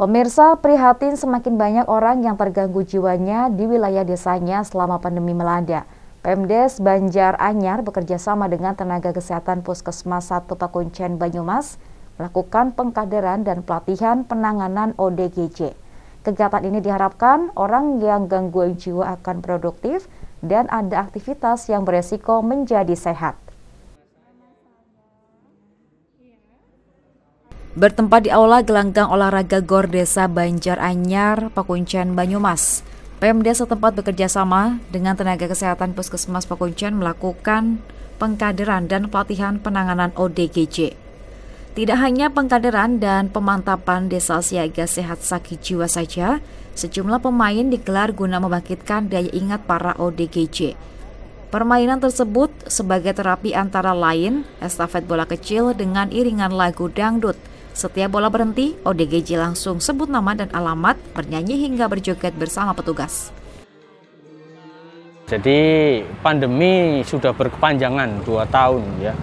Pemirsa, prihatin semakin banyak orang yang terganggu jiwanya di wilayah desanya selama pandemi melanda. Pemdes Banjar Anyar bekerja sama dengan tenaga kesehatan Puskesmas 1 Pakuncen Banyumas melakukan pengkaderan dan pelatihan penanganan ODGJ. Kegiatan ini diharapkan orang yang gangguan jiwa akan produktif dan ada aktivitas yang beresiko menjadi sehat. bertempat di aula gelanggang olahraga Gor Desa Banjar Anyar, Pakuncen, Banyumas. Pemda setempat bekerja sama dengan tenaga kesehatan Puskesmas Pakuncen melakukan pengkaderan dan pelatihan penanganan ODGJ. Tidak hanya pengkaderan dan pemantapan desa siaga sehat sakit jiwa saja, sejumlah pemain digelar guna membangkitkan daya ingat para ODGJ. Permainan tersebut sebagai terapi antara lain estafet bola kecil dengan iringan lagu dangdut – setiap bola berhenti, ODGJ langsung sebut nama dan alamat, bernyanyi hingga berjoget bersama petugas. Jadi pandemi sudah berkepanjangan dua tahun ya,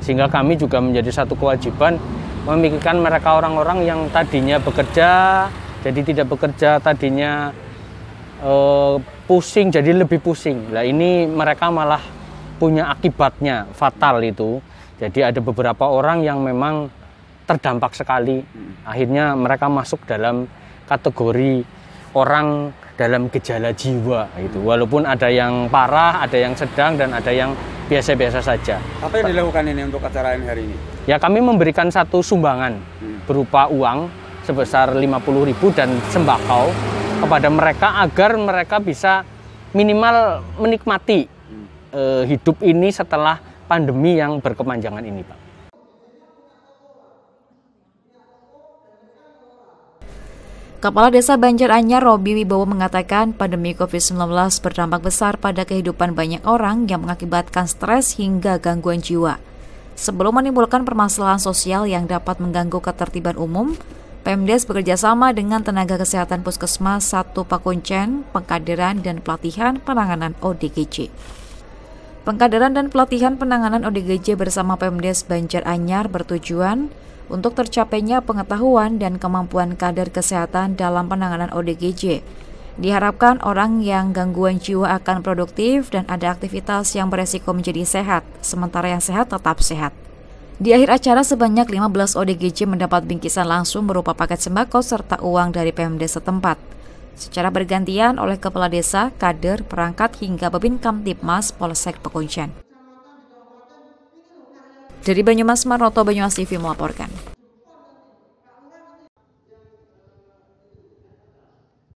sehingga kami juga menjadi satu kewajiban memikirkan mereka orang-orang yang tadinya bekerja, jadi tidak bekerja, tadinya eh, pusing, jadi lebih pusing. Nah ini mereka malah punya akibatnya fatal itu. Jadi ada beberapa orang yang memang terdampak sekali. Akhirnya mereka masuk dalam kategori orang dalam gejala jiwa itu walaupun ada yang parah ada yang sedang dan ada yang biasa-biasa saja apa yang dilakukan ini untuk acara yang hari ini ya kami memberikan satu sumbangan hmm. berupa uang sebesar 50.000 dan sembako kepada mereka agar mereka bisa minimal menikmati hmm. Eh, hidup ini setelah pandemi yang berkepanjangan ini Pak Kepala Desa Banjaranyar Robi Wibowo mengatakan pandemi COVID-19 berdampak besar pada kehidupan banyak orang yang mengakibatkan stres hingga gangguan jiwa. Sebelum menimbulkan permasalahan sosial yang dapat mengganggu ketertiban umum, Pemdes bekerjasama dengan tenaga kesehatan puskesmas Satu Pakuncen, Pengkaderan, dan Pelatihan Penanganan ODGJ. Pengkaderan dan pelatihan penanganan ODGJ bersama Pemdes Banjar Anyar bertujuan untuk tercapainya pengetahuan dan kemampuan kader kesehatan dalam penanganan ODGJ. Diharapkan orang yang gangguan jiwa akan produktif dan ada aktivitas yang beresiko menjadi sehat, sementara yang sehat tetap sehat. Di akhir acara sebanyak 15 ODGJ mendapat bingkisan langsung berupa paket sembako serta uang dari Pemdes setempat secara bergantian oleh kepala desa, kader, perangkat hingga babin Kamtipmas Polsek Pekuncen. Dari Banyumas Maroto Banyumas TV melaporkan.